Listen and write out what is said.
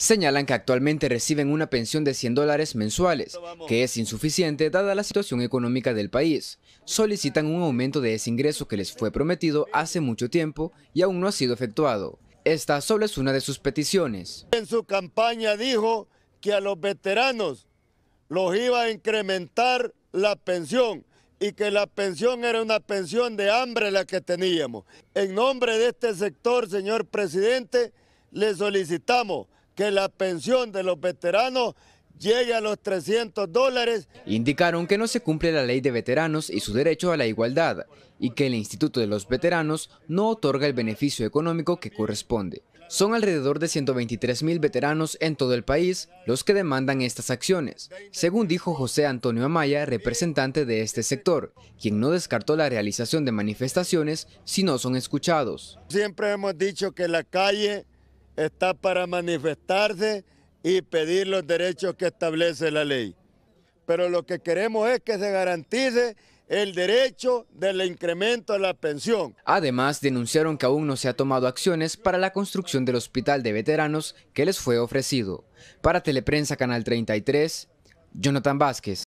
Señalan que actualmente reciben una pensión de 100 dólares mensuales, que es insuficiente dada la situación económica del país. Solicitan un aumento de ese ingreso que les fue prometido hace mucho tiempo y aún no ha sido efectuado. Esta solo es una de sus peticiones. En su campaña dijo que a los veteranos los iba a incrementar la pensión y que la pensión era una pensión de hambre la que teníamos. En nombre de este sector, señor presidente, le solicitamos que la pensión de los veteranos llegue a los 300 dólares. Indicaron que no se cumple la ley de veteranos y su derecho a la igualdad y que el Instituto de los Veteranos no otorga el beneficio económico que corresponde. Son alrededor de 123 mil veteranos en todo el país los que demandan estas acciones, según dijo José Antonio Amaya, representante de este sector, quien no descartó la realización de manifestaciones si no son escuchados. Siempre hemos dicho que la calle está para manifestarse y pedir los derechos que establece la ley. Pero lo que queremos es que se garantice el derecho del incremento de la pensión. Además, denunciaron que aún no se ha tomado acciones para la construcción del hospital de veteranos que les fue ofrecido. Para Teleprensa Canal 33, Jonathan Vázquez.